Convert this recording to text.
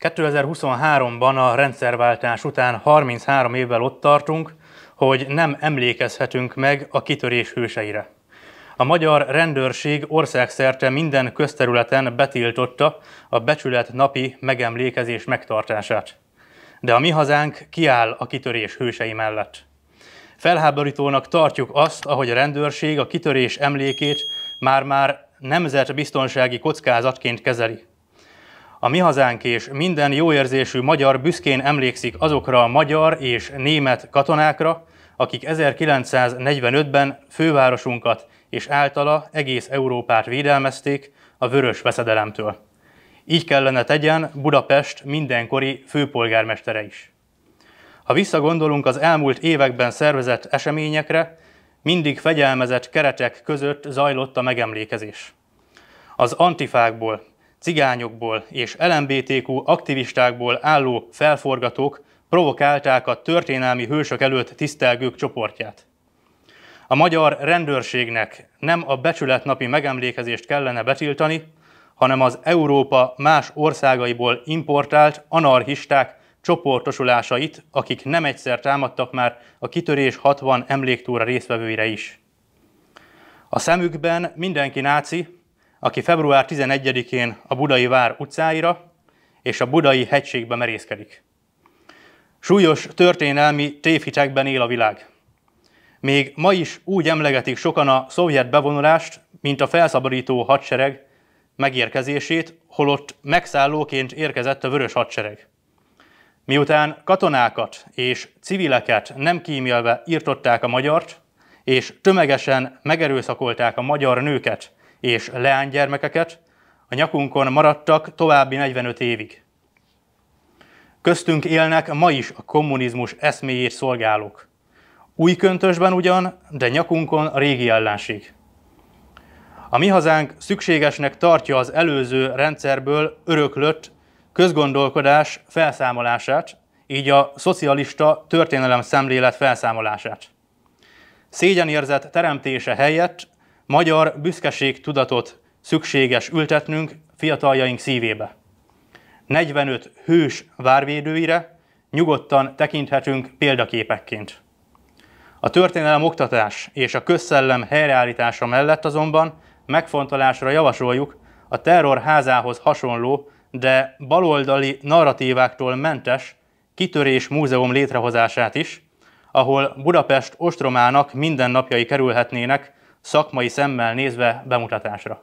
2023-ban a rendszerváltás után 33 évvel ott tartunk, hogy nem emlékezhetünk meg a kitörés hőseire. A magyar rendőrség országszerte minden közterületen betiltotta a becsület napi megemlékezés megtartását. De a mi hazánk kiáll a kitörés hősei mellett. Felháborítónak tartjuk azt, ahogy a rendőrség a kitörés emlékét már-már nemzetbiztonsági kockázatként kezeli. A mi hazánk és minden jóérzésű magyar büszkén emlékszik azokra a magyar és német katonákra, akik 1945-ben fővárosunkat és általa egész Európát védelmezték a vörös veszedelemtől. Így kellene tegyen Budapest mindenkori főpolgármestere is. Ha visszagondolunk az elmúlt években szervezett eseményekre, mindig fegyelmezett keretek között zajlott a megemlékezés. Az antifákból, cigányokból és LMBTQ aktivistákból álló felforgatók provokálták a történelmi hősök előtt tisztelgők csoportját. A magyar rendőrségnek nem a becsületnapi megemlékezést kellene betiltani, hanem az Európa más országaiból importált anarchisták csoportosulásait, akik nem egyszer támadtak már a kitörés 60 emléktúra résztvevőire is. A szemükben mindenki náci, aki február 11-én a Budai Vár utcáira és a Budai hegységbe merészkedik. Súlyos történelmi tévhitekben él a világ. Még ma is úgy emlegetik sokan a szovjet bevonulást, mint a felszabadító hadsereg megérkezését, holott megszállóként érkezett a vörös hadsereg. Miután katonákat és civileket nem kímélve írtották a magyart, és tömegesen megerőszakolták a magyar nőket és leánygyermekeket, a nyakunkon maradtak további 45 évig. Köztünk élnek ma is a kommunizmus eszméjét szolgálók. Új köntösben ugyan, de nyakunkon a régi ellenség. A mi hazánk szükségesnek tartja az előző rendszerből öröklött közgondolkodás felszámolását, így a szocialista történelem szemlélet felszámolását. Szégyenérzet teremtése helyett magyar büszkeség tudatot szükséges ültetnünk fiataljaink szívébe. 45 hős várvédőire nyugodtan tekinthetünk példaképekként. A történelem oktatás és a közszellem helyreállítása mellett azonban megfontolásra javasoljuk a terror házához hasonló, de baloldali narratíváktól mentes kitörés múzeum létrehozását is, ahol Budapest ostromának mindennapjai kerülhetnének szakmai szemmel nézve bemutatásra.